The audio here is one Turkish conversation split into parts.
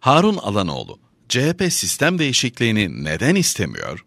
Harun Alanoğlu, CHP sistem değişikliğini neden istemiyor?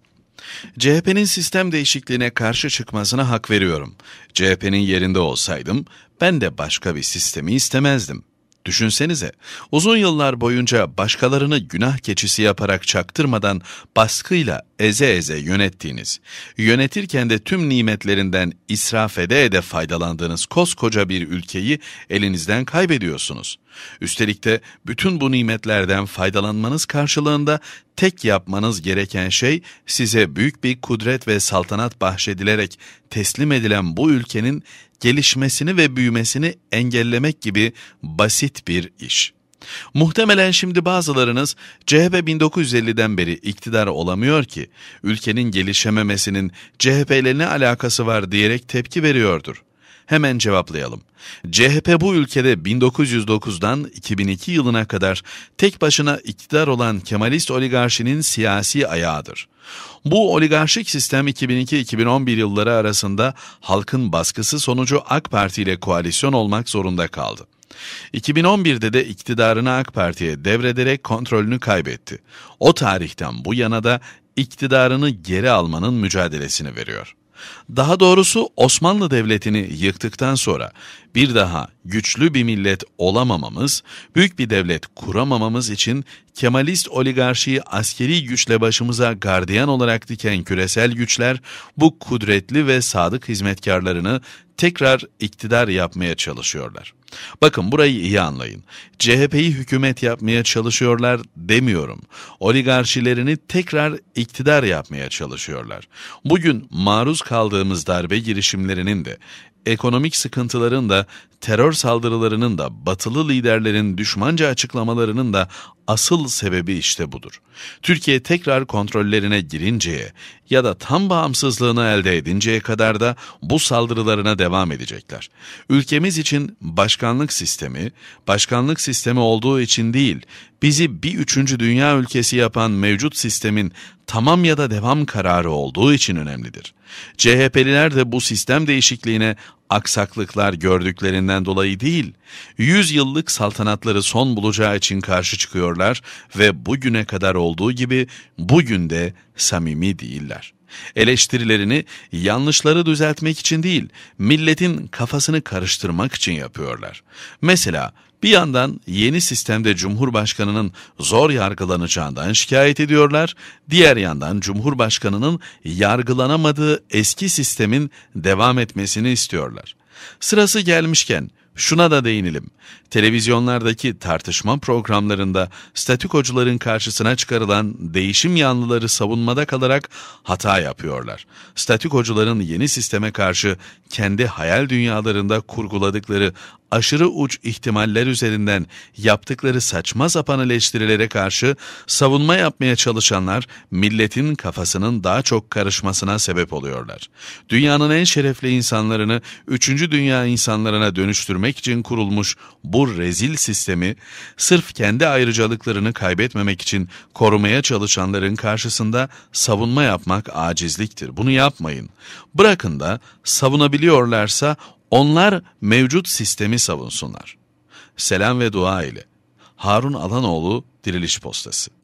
CHP'nin sistem değişikliğine karşı çıkmasına hak veriyorum. CHP'nin yerinde olsaydım ben de başka bir sistemi istemezdim. Düşünsenize, uzun yıllar boyunca başkalarını günah keçisi yaparak çaktırmadan baskıyla eze eze yönettiğiniz, yönetirken de tüm nimetlerinden israf ede ede faydalandığınız koskoca bir ülkeyi elinizden kaybediyorsunuz. Üstelik de bütün bu nimetlerden faydalanmanız karşılığında tek yapmanız gereken şey size büyük bir kudret ve saltanat bahşedilerek teslim edilen bu ülkenin gelişmesini ve büyümesini engellemek gibi basit bir iş. Muhtemelen şimdi bazılarınız CHP 1950'den beri iktidar olamıyor ki ülkenin gelişememesinin CHP ile ne alakası var diyerek tepki veriyordur. Hemen cevaplayalım. CHP bu ülkede 1909'dan 2002 yılına kadar tek başına iktidar olan Kemalist oligarşinin siyasi ayağıdır. Bu oligarşik sistem 2002-2011 yılları arasında halkın baskısı sonucu AK Parti ile koalisyon olmak zorunda kaldı. 2011'de de iktidarını AK Parti'ye devrederek kontrolünü kaybetti. O tarihten bu yana da iktidarını geri almanın mücadelesini veriyor. Daha doğrusu Osmanlı Devleti'ni yıktıktan sonra bir daha güçlü bir millet olamamamız, büyük bir devlet kuramamamız için Kemalist oligarşiyi askeri güçle başımıza gardiyan olarak diken küresel güçler bu kudretli ve sadık hizmetkarlarını tekrar iktidar yapmaya çalışıyorlar. Bakın burayı iyi anlayın. CHP'yi hükümet yapmaya çalışıyorlar demiyorum. Oligarşilerini tekrar iktidar yapmaya çalışıyorlar. Bugün maruz kaldığımız darbe girişimlerinin de ekonomik sıkıntıların da, terör saldırılarının da, batılı liderlerin düşmanca açıklamalarının da Asıl sebebi işte budur. Türkiye tekrar kontrollerine girinceye ya da tam bağımsızlığını elde edinceye kadar da bu saldırılarına devam edecekler. Ülkemiz için başkanlık sistemi, başkanlık sistemi olduğu için değil, bizi bir üçüncü dünya ülkesi yapan mevcut sistemin tamam ya da devam kararı olduğu için önemlidir. CHP'liler de bu sistem değişikliğine aksaklıklar gördüklerinden dolayı değil, yüzyıllık saltanatları son bulacağı için karşı çıkıyorlar ve bugüne kadar olduğu gibi bugün de samimi değiller. Eleştirilerini yanlışları düzeltmek için değil, milletin kafasını karıştırmak için yapıyorlar. Mesela bir yandan yeni sistemde Cumhurbaşkanı'nın zor yargılanacağından şikayet ediyorlar, diğer yandan Cumhurbaşkanı'nın yargılanamadığı eski sistemin devam etmesini istiyorlar. Sırası gelmişken şuna da değinelim. Televizyonlardaki tartışma programlarında statükocuların karşısına çıkarılan değişim yanlıları savunmada kalarak hata yapıyorlar. Statükocuların yeni sisteme karşı kendi hayal dünyalarında kurguladıkları aşırı uç ihtimaller üzerinden yaptıkları saçma sapan eleştirilere karşı savunma yapmaya çalışanlar milletin kafasının daha çok karışmasına sebep oluyorlar. Dünyanın en şerefli insanlarını 3. dünya insanlarına dönüştürmek için kurulmuş bu rezil sistemi sırf kendi ayrıcalıklarını kaybetmemek için korumaya çalışanların karşısında savunma yapmak acizliktir. Bunu yapmayın. Bırakın da savunabiliyorlarsa onlar mevcut sistemi savunsunlar. Selam ve dua ile. Harun Alanoğlu Diriliş Postası